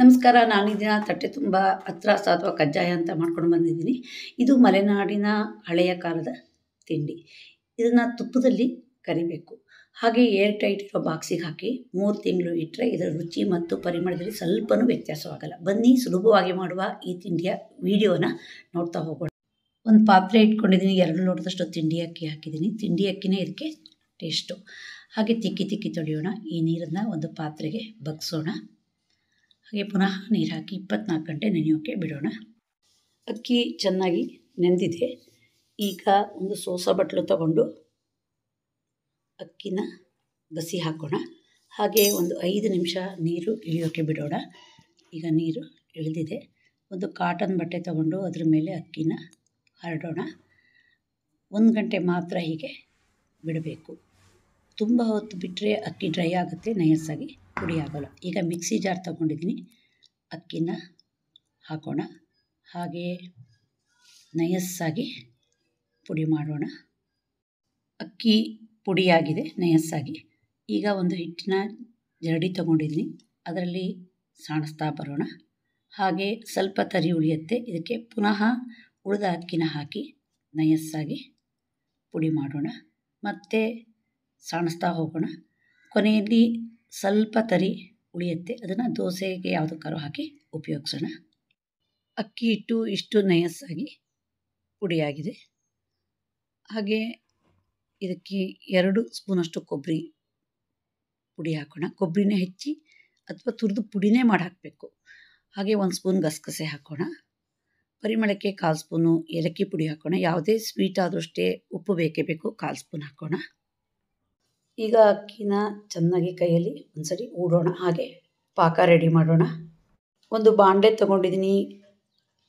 ನಮಸ್ಕಾರ ನಾನು ಇದನ್ನ ತಟ್ಟೆ ತುಂಬ ಹತ್ರಾಸ ಅಥವಾ ಕಜ್ಜಾಯ ಅಂತ ಮಾಡ್ಕೊಂಡು ಬಂದಿದ್ದೀನಿ ಇದು ಮಲೆನಾಡಿನ ಹಳೆಯ ಕಾಲದ ತಿಂಡಿ ಇದನ್ನು ತುಪ್ಪದಲ್ಲಿ ಕರಿಬೇಕು ಹಾಗೆ ಏರ್ ಟೈಟ್ ಇರೋ ಬಾಕ್ಸಿಗೆ ಹಾಕಿ ಮೂರು ತಿಂಗಳು ಇಟ್ಟರೆ ಇದರ ರುಚಿ ಮತ್ತು ಪರಿಮಳದಲ್ಲಿ ಸ್ವಲ್ಪನೂ ವ್ಯತ್ಯಾಸವಾಗಲ್ಲ ಬನ್ನಿ ಸುಲಭವಾಗಿ ಮಾಡುವ ಈ ತಿಂಡಿಯ ವಿಡಿಯೋನ ನೋಡ್ತಾ ಹೋಗೋಣ ಒಂದು ಪಾತ್ರೆ ಇಟ್ಕೊಂಡಿದ್ದೀನಿ ಎರಡು ನೋಡಿದಷ್ಟು ತಿಂಡಿ ಅಕ್ಕಿ ಹಾಕಿದ್ದೀನಿ ತಿಂಡಿ ಅಕ್ಕಿನೇ ಇದಕ್ಕೆ ಟೇಸ್ಟು ಹಾಗೆ ತಿಕ್ಕಿ ತಿಕ್ಕಿ ತೊಳೆಯೋಣ ಈ ನೀರನ್ನು ಒಂದು ಪಾತ್ರೆಗೆ ಬಗ್ಸೋಣ ಹಾಗೆ ಪುನಃ ನೀರು ಹಾಕಿ ಇಪ್ಪತ್ನಾಲ್ಕು ಗಂಟೆ ನೆನೆಯೋಕ್ಕೆ ಬಿಡೋಣ ಅಕ್ಕಿ ಚೆನ್ನಾಗಿ ನೆಂದಿದೆ ಈಗ ಒಂದು ಸೋಸ ಬಟ್ಲು ತಗೊಂಡು ಅಕ್ಕಿನ ಬಸಿ ಹಾಕೋಣ ಹಾಗೆ ಒಂದು ಐದು ನಿಮಿಷ ನೀರು ಇಳಿಯೋಕ್ಕೆ ಬಿಡೋಣ ಈಗ ನೀರು ಇಳಿದಿದೆ ಒಂದು ಕಾಟನ್ ಬಟ್ಟೆ ತಗೊಂಡು ಅದರ ಮೇಲೆ ಅಕ್ಕಿನ ಹರಡೋಣ ಒಂದು ಗಂಟೆ ಮಾತ್ರ ಹೀಗೆ ಬಿಡಬೇಕು ತುಂಬ ಹೊತ್ತು ಬಿಟ್ಟರೆ ಅಕ್ಕಿ ಡ್ರೈ ಆಗುತ್ತೆ ನಯಸ್ಸಾಗಿ ಪುಡಿ ಆಗೋಲ್ಲ ಈಗ ಮಿಕ್ಸಿ ಜಾರ್ ತಗೊಂಡಿದ್ದೀನಿ ಅಕ್ಕಿನ ಹಾಕೋಣ ಹಾಗೆಯೇ ನಯಸ್ಸಾಗಿ ಪುಡಿ ಮಾಡೋಣ ಅಕ್ಕಿ ಪುಡಿಯಾಗಿದೆ ನಯಸ್ಸಾಗಿ ಈಗ ಒಂದು ಹಿಟ್ಟಿನ ಜರಡಿ ತಗೊಂಡಿದ್ದೀನಿ ಅದರಲ್ಲಿ ಸಾಣಿಸ್ತಾ ಬರೋಣ ಹಾಗೆ ಸ್ವಲ್ಪ ತರಿ ಉಳಿಯುತ್ತೆ ಇದಕ್ಕೆ ಪುನಃ ಉಳಿದ ಅಕ್ಕಿನ ಹಾಕಿ ನಯಸ್ಸಾಗಿ ಪುಡಿ ಮಾಡೋಣ ಮತ್ತು ಸಾಣಿಸ್ತಾ ಹೋಗೋಣ ಕೊನೆಯಲ್ಲಿ ಸ್ವಲ್ಪ ತರಿ ಉಳಿಯುತ್ತೆ ಅದನ್ನು ದೋಸೆಗೆ ಯಾವುದಕ್ಕಾದ್ರೂ ಹಾಕಿ ಉಪಯೋಗಿಸೋಣ ಅಕ್ಕಿ ಹಿಟ್ಟು ಇಷ್ಟು ನಯಸ್ಸಾಗಿ ಪುಡಿಯಾಗಿದೆ ಹಾಗೆ ಇದಕ್ಕೆ ಎರಡು ಸ್ಪೂನಷ್ಟು ಕೊಬ್ಬರಿ ಪುಡಿ ಹಾಕೋಣ ಕೊಬ್ಬರಿನೇ ಹೆಚ್ಚಿ ಅಥವಾ ತುರಿದು ಪುಡಿನೇ ಮಾಡಿ ಹಾಕಬೇಕು ಹಾಗೆ ಒಂದು ಸ್ಪೂನ್ ಗಸಗಸೆ ಹಾಕೋಣ ಪರಿಮಳಕ್ಕೆ ಕಾಲು ಸ್ಪೂನು ಏಲಕ್ಕಿ ಪುಡಿ ಹಾಕೋಣ ಯಾವುದೇ ಸ್ವೀಟ್ ಆದರೂ ಅಷ್ಟೇ ಉಪ್ಪು ಬೇಕೇ ಬೇಕು ಕಾಲು ಸ್ಪೂನ್ ಹಾಕೋಣ ಈಗ ಅಕ್ಕಿನ ಚೆನ್ನಾಗಿ ಕೈಯಲ್ಲಿ ಒಂದ್ಸರಿ ಊಡೋಣ ಹಾಗೆ ಪಾಕ ರೆಡಿ ಮಾಡೋಣ ಒಂದು ಬಾಂಡೆ ತಗೊಂಡಿದ್ದೀನಿ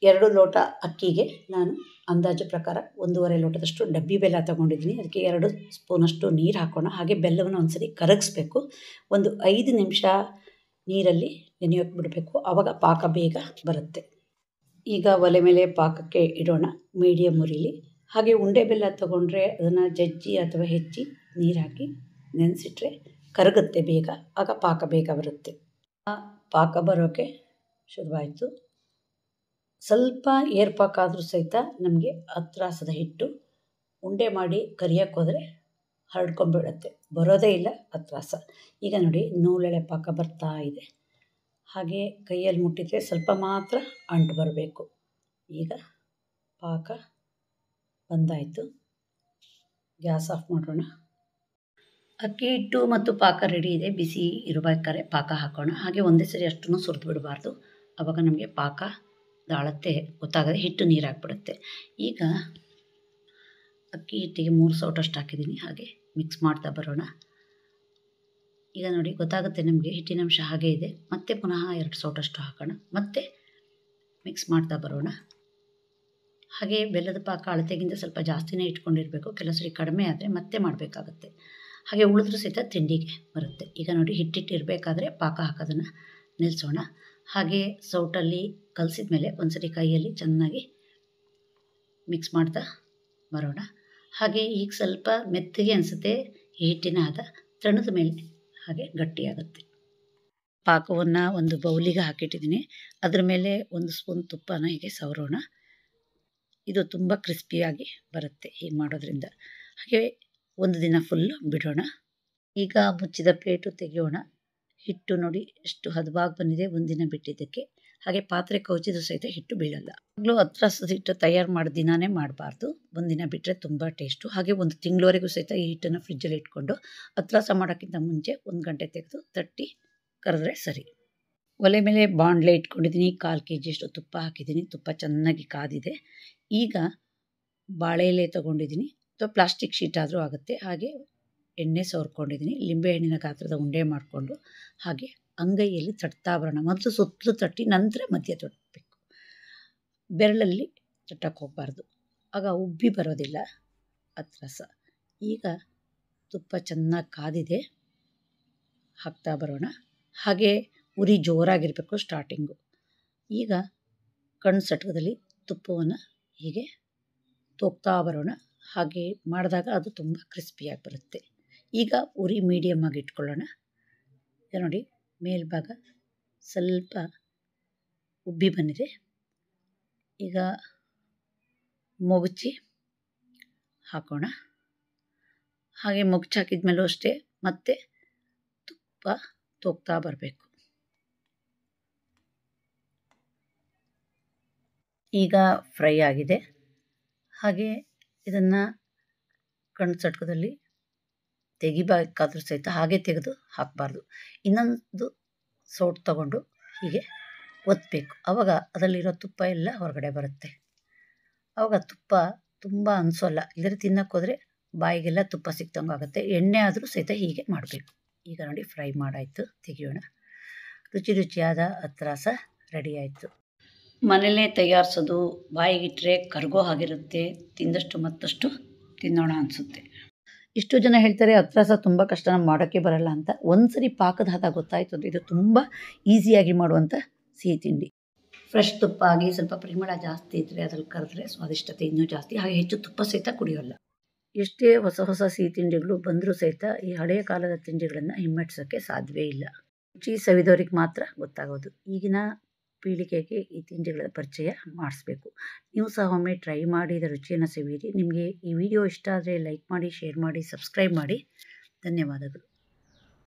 ಎರಡು ಲೋಟ ಅಕ್ಕಿಗೆ ನಾನು ಅಂದಾಜು ಪ್ರಕಾರ ಒಂದೂವರೆ ಲೋಟದಷ್ಟು ಡಬ್ಬಿ ಬೆಲ್ಲ ತೊಗೊಂಡಿದ್ದೀನಿ ಅದಕ್ಕೆ ಎರಡು ಸ್ಪೂನಷ್ಟು ನೀರು ಹಾಕೋಣ ಹಾಗೆ ಬೆಲ್ಲವನ್ನು ಒಂದ್ಸರಿ ಕರಗಿಸ್ಬೇಕು ಒಂದು ಐದು ನಿಮಿಷ ನೀರಲ್ಲಿ ನೆನೆಯೋಕೆ ಬಿಡಬೇಕು ಆವಾಗ ಪಾಕ ಬೇಗ ಬರುತ್ತೆ ಈಗ ಒಲೆ ಮೇಲೆ ಪಾಕಕ್ಕೆ ಇಡೋಣ ಮೀಡಿಯಮ್ ಉರಿಲಿ ಹಾಗೆ ಉಂಡೆ ಬೆಲ್ಲ ತಗೊಂಡ್ರೆ ಅದನ್ನು ಜಜ್ಜಿ ಅಥವಾ ಹೆಚ್ಚಿ ನೀರು ಹಾಕಿ ನೆನೆಸಿಟ್ರೆ ಕರಗುತ್ತೆ ಬೇಗ ಆಗ ಪಾಕ ಬೇಗ ಬರುತ್ತೆ ಪಾಕ ಬರೋಕ್ಕೆ ಶುರುವಾಯಿತು ಸ್ವಲ್ಪ ಏರ್ಪಾಕಾದರೂ ಸಹಿತ ನಮಗೆ ಹತ್ರಾಸದ ಹಿಟ್ಟು ಉಂಡೆ ಮಾಡಿ ಕರಿಯಕ್ಕೆ ಹೋದರೆ ಹರಡ್ಕೊಂಡ್ಬಿಡುತ್ತೆ ಬರೋದೇ ಇಲ್ಲ ಹತ್ರಾಸ ಈಗ ನೋಡಿ ನೂಲೆಳೆ ಪಾಕ ಬರ್ತಾ ಇದೆ ಹಾಗೆ ಕೈಯಲ್ಲಿ ಮುಟ್ಟಿದರೆ ಸ್ವಲ್ಪ ಮಾತ್ರ ಅಂಟು ಬರಬೇಕು ಈಗ ಪಾಕ ಬಂದಾಯಿತು ಗ್ಯಾಸ್ ಆಫ್ ಮಾಡೋಣ ಅಕ್ಕಿ ಹಿಟ್ಟು ಮತ್ತು ಪಾಕ ರೆಡಿ ಇದೆ ಬಿಸಿ ಇರಬೇಕಾದ್ರೆ ಪಾಕ ಹಾಕೋಣ ಹಾಗೆ ಒಂದೇ ಸರಿ ಅಷ್ಟು ಸುರಿದು ಬಿಡಬಾರ್ದು ಆವಾಗ ನಮಗೆ ಪಾಕ ದಾಳತ್ತೆ ಗೊತ್ತಾಗದೆ ಹಿಟ್ಟು ನೀರು ಈಗ ಅಕ್ಕಿ ಹಿಟ್ಟಿಗೆ ಮೂರು ಸೌಟಷ್ಟು ಹಾಕಿದ್ದೀನಿ ಹಾಗೆ ಮಿಕ್ಸ್ ಮಾಡ್ತಾ ಬರೋಣ ಈಗ ನೋಡಿ ಗೊತ್ತಾಗುತ್ತೆ ನಮಗೆ ಹಿಟ್ಟಿನ ಅಂಶ ಹಾಗೆ ಇದೆ ಮತ್ತೆ ಪುನಃ ಎರಡು ಸೌಟಷ್ಟು ಹಾಕೋಣ ಮತ್ತೆ ಮಿಕ್ಸ್ ಮಾಡ್ತಾ ಬರೋಣ ಹಾಗೆ ಬೆಲ್ಲದ ಪಾಕ ಅಳತೆಗಿಂತ ಸ್ವಲ್ಪ ಜಾಸ್ತಿನೇ ಇಟ್ಕೊಂಡಿರಬೇಕು ಕೆಲವು ಸರಿ ಕಡಿಮೆ ಆದರೆ ಮತ್ತೆ ಮಾಡಬೇಕಾಗುತ್ತೆ ಹಾಗೆ ಉಳಿದ್ರೂ ಸಹಿತ ತಿಂಡಿಗೆ ಬರುತ್ತೆ ಈಗ ನೋಡಿ ಹಿಟ್ಟಿಟ್ಟಿರಬೇಕಾದ್ರೆ ಪಾಕ ಹಾಕೋದನ್ನು ನಿಲ್ಲಿಸೋಣ ಹಾಗೆ ಸೌಟಲ್ಲಿ ಕಲಸಿದ ಮೇಲೆ ಒಂದ್ಸರಿ ಕೈಯಲ್ಲಿ ಚೆನ್ನಾಗಿ ಮಿಕ್ಸ್ ಮಾಡ್ತಾ ಬರೋಣ ಹಾಗೆ ಈಗ ಸ್ವಲ್ಪ ಮೆತ್ತಗೆ ಅನಿಸುತ್ತೆ ಈ ಹಿಟ್ಟಿನ ಆದ ತಣದ ಮೇಲೆ ಹಾಗೆ ಗಟ್ಟಿಯಾಗುತ್ತೆ ಪಾಕವನ್ನು ಒಂದು ಬೌಲಿಗೆ ಹಾಕಿಟ್ಟಿದ್ದೀನಿ ಅದ್ರ ಮೇಲೆ ಒಂದು ಸ್ಪೂನ್ ತುಪ್ಪನ ಹೀಗೆ ಸವರೋಣ ಇದು ತುಂಬ ಕ್ರಿಸ್ಪಿಯಾಗಿ ಬರುತ್ತೆ ಹೀಗೆ ಮಾಡೋದ್ರಿಂದ ಹಾಗೆ ಒಂದು ದಿನ ಫುಲ್ಲು ಬಿಡೋಣ ಈಗ ಮುಚ್ಚಿದ ಪ್ಲೇಟು ತೆಗೆಯೋಣ ಹಿಟ್ಟು ನೋಡಿ ಎಷ್ಟು ಹದವಾಗಿ ಬಂದಿದೆ ಒಂದಿನ ಬಿಟ್ಟಿದ್ದಕ್ಕೆ ಹಾಗೆ ಪಾತ್ರೆ ಕೌಚಿದ್ರು ಸಹಿತ ಹಿಟ್ಟು ಬೀಳಲ್ಲ ಆಗಲೂ ಹತ್ರ ಹಿಟ್ಟು ತಯಾರು ಮಾಡಿ ದಿನಾನೇ ಮಾಡಬಾರ್ದು ಒಂದಿನ ಬಿಟ್ಟರೆ ತುಂಬ ಟೇಸ್ಟು ಹಾಗೆ ಒಂದು ತಿಂಗಳವರೆಗೂ ಸಹಿತ ಈ ಹಿಟ್ಟನ್ನು ಫ್ರಿಜ್ಜಲ್ಲಿ ಇಟ್ಕೊಂಡು ಹತ್ರಾಸ ಮಾಡೋಕ್ಕಿಂತ ಮುಂಚೆ ಒಂದು ಗಂಟೆ ತೆಗೆದು ತಟ್ಟಿ ಕರೆದ್ರೆ ಸರಿ ಒಲೆ ಮೇಲೆ ಬಾಣಲೆ ಇಟ್ಕೊಂಡಿದ್ದೀನಿ ಕಾಲು ಕೆ ಜಿಯಷ್ಟು ತುಪ್ಪ ಹಾಕಿದ್ದೀನಿ ತುಪ್ಪ ಚೆನ್ನಾಗಿ ಕಾದಿದೆ ಈಗ ಬಾಳೆ ಎಲೆ ತೊಗೊಂಡಿದ್ದೀನಿ ಅಥವಾ ಪ್ಲಾಸ್ಟಿಕ್ ಶೀಟ್ ಆದರೂ ಆಗುತ್ತೆ ಹಾಗೆ ಎಣ್ಣೆ ಸವರ್ಕೊಂಡಿದ್ದೀನಿ ಲಿಂಬೆಹಣ್ಣಿನ ಗಾತ್ರದ ಉಂಡೆ ಮಾಡಿಕೊಂಡು ಹಾಗೆ ಅಂಗೈಯಲ್ಲಿ ತಟ್ತಾ ಬರೋಣ ಮೊದಲು ಸುತ್ತಲೂ ತಟ್ಟಿ ನಂತರ ಮಧ್ಯ ತೊಟ್ಟಬೇಕು ಬೆರಳಲ್ಲಿ ತಟ್ಟಕ್ಕೆ ಹೋಗಬಾರ್ದು ಆಗ ಉಬ್ಬಿ ಬರೋದಿಲ್ಲ ಅತ್ರಸ ಈಗ ತುಪ್ಪ ಚೆನ್ನಾಗಿ ಕಾದಿದೆ ಹಾಕ್ತಾ ಬರೋಣ ಹಾಗೆ ಉರಿ ಜೋರಾಗಿರಬೇಕು ಸ್ಟಾರ್ಟಿಂಗು ಈಗ ಕಣ್ಣು ಸಟ್ಕದಲ್ಲಿ ತುಪ್ಪವನ್ನು ಹೀಗೆ ತೋಗ್ತಾ ಬರೋಣ ಹಾಗೆ ಮಾಡಿದಾಗ ಅದು ತುಂಬ ಕ್ರಿಸ್ಪಿಯಾಗಿ ಬರುತ್ತೆ ಈಗ ಉರಿ ಮೀಡಿಯಮ್ ಆಗಿ ಇಟ್ಕೊಳ್ಳೋಣ ನೋಡಿ ಮೇಲ್ಭಾಗ ಸ್ವಲ್ಪ ಉಬ್ಬಿ ಬಂದಿದೆ ಈಗ ಮುಗಚಿ ಹಾಕೋಣ ಹಾಗೆ ಮೊಗ್ಚು ಹಾಕಿದ್ಮೇಲೂ ಅಷ್ಟೇ ಮತ್ತೆ ತುಪ್ಪ ತೋಗ್ತಾ ಬರಬೇಕು ಈಗ ಫ್ರೈ ಆಗಿದೆ ಹಾಗೆ ಇದನ್ನು ಕಣ್ಣು ಚಟ್ಕದಲ್ಲಿ ತೆಗಿಬೇಕಾದ್ರೂ ಸಹಿತ ಹಾಗೆ ತೆಗೆದು ಹಾಕಬಾರ್ದು ಇನ್ನೊಂದು ಸೋಟ್ ತಗೊಂಡು ಹೀಗೆ ಒತ್ತಬೇಕು ಆವಾಗ ಅದರಲ್ಲಿರೋ ತುಪ್ಪ ಎಲ್ಲ ಹೊರಗಡೆ ಬರುತ್ತೆ ಅವಾಗ ತುಪ್ಪ ತುಂಬ ಅನಿಸೋಲ್ಲ ಇಲ್ಲದ್ರೆ ತಿನ್ನೋಕ್ಕೋದ್ರೆ ಬಾಯಿಗೆಲ್ಲ ತುಪ್ಪ ಸಿಕ್ತಂಗೆ ಆಗುತ್ತೆ ಎಣ್ಣೆ ಆದರೂ ಸಹಿತ ಹೀಗೆ ಮಾಡಬೇಕು ಈಗ ನೋಡಿ ಫ್ರೈ ಮಾಡಾಯಿತು ತೆಗಿಯೋಣ ರುಚಿ ರುಚಿಯಾದ ಹತ್ರಾಸ ರೆಡಿ ಆಯಿತು ಮನೇಲೇ ತಯಾರಿಸೋದು ಬಾಯಿಗಿಟ್ಟರೆ ಕರ್ಗೋ ಹಾಗಿರುತ್ತೆ ತಿಂದಷ್ಟು ಮತ್ತಷ್ಟು ತಿನ್ನೋಣ ಅನಿಸುತ್ತೆ ಇಷ್ಟು ಜನ ಹೇಳ್ತಾರೆ ಹತ್ರ ಸಹ ತುಂಬ ಕಷ್ಟ ಮಾಡೋಕ್ಕೆ ಬರಲ್ಲ ಅಂತ ಒಂದು ಸರಿ ಪಾಕದ ಹದ ಗೊತ್ತಾಯಿತು ಅಂದರೆ ಇದು ತುಂಬ ಈಸಿಯಾಗಿ ಮಾಡುವಂಥ ಸಿಹಿ ತಿಂಡಿ ಫ್ರೆಶ್ ತುಪ್ಪ ಆಗಿ ಸ್ವಲ್ಪ ಪರಿಮಳ ಜಾಸ್ತಿ ಇದ್ದರೆ ಅದ್ರಲ್ಲಿ ಕರೆದ್ರೆ ಸ್ವಾದಿಷ್ಟತೆ ಇನ್ನೂ ಜಾಸ್ತಿ ಹಾಗೆ ಹೆಚ್ಚು ತುಪ್ಪ ಸಹಿತ ಕುಡಿಯೋಲ್ಲ ಎಷ್ಟೇ ಹೊಸ ಹೊಸ ಸಿಹಿ ತಿಂಡಿಗಳು ಬಂದರೂ ಸಹಿತ ಈ ಹಳೆಯ ಕಾಲದ ತಿಂಡಿಗಳನ್ನು ಹಿಮ್ಮೆಟ್ಸೋಕ್ಕೆ ಸಾಧ್ಯವೇ ಇಲ್ಲ ರುಚಿ ಸವಿದವರಿಗೆ ಮಾತ್ರ ಗೊತ್ತಾಗೋದು ಈಗಿನ ಪೀಳಿಗೆಗೆ ಈ ತಿಂಡಿಗಳ ಪರಿಚಯ ಮಾಡಿಸ್ಬೇಕು ನೀವು ಸಹ ಒಮ್ಮೆ ಟ್ರೈ ಮಾಡಿ ಇದರ ರುಚಿಯನ್ನು ಸವಿಯಿರಿ ನಿಮಗೆ ಈ ವಿಡಿಯೋ ಇಷ್ಟ ಆದರೆ ಲೈಕ್ ಮಾಡಿ ಶೇರ್ ಮಾಡಿ ಸಬ್ಸ್ಕ್ರೈಬ್ ಮಾಡಿ ಧನ್ಯವಾದಗಳು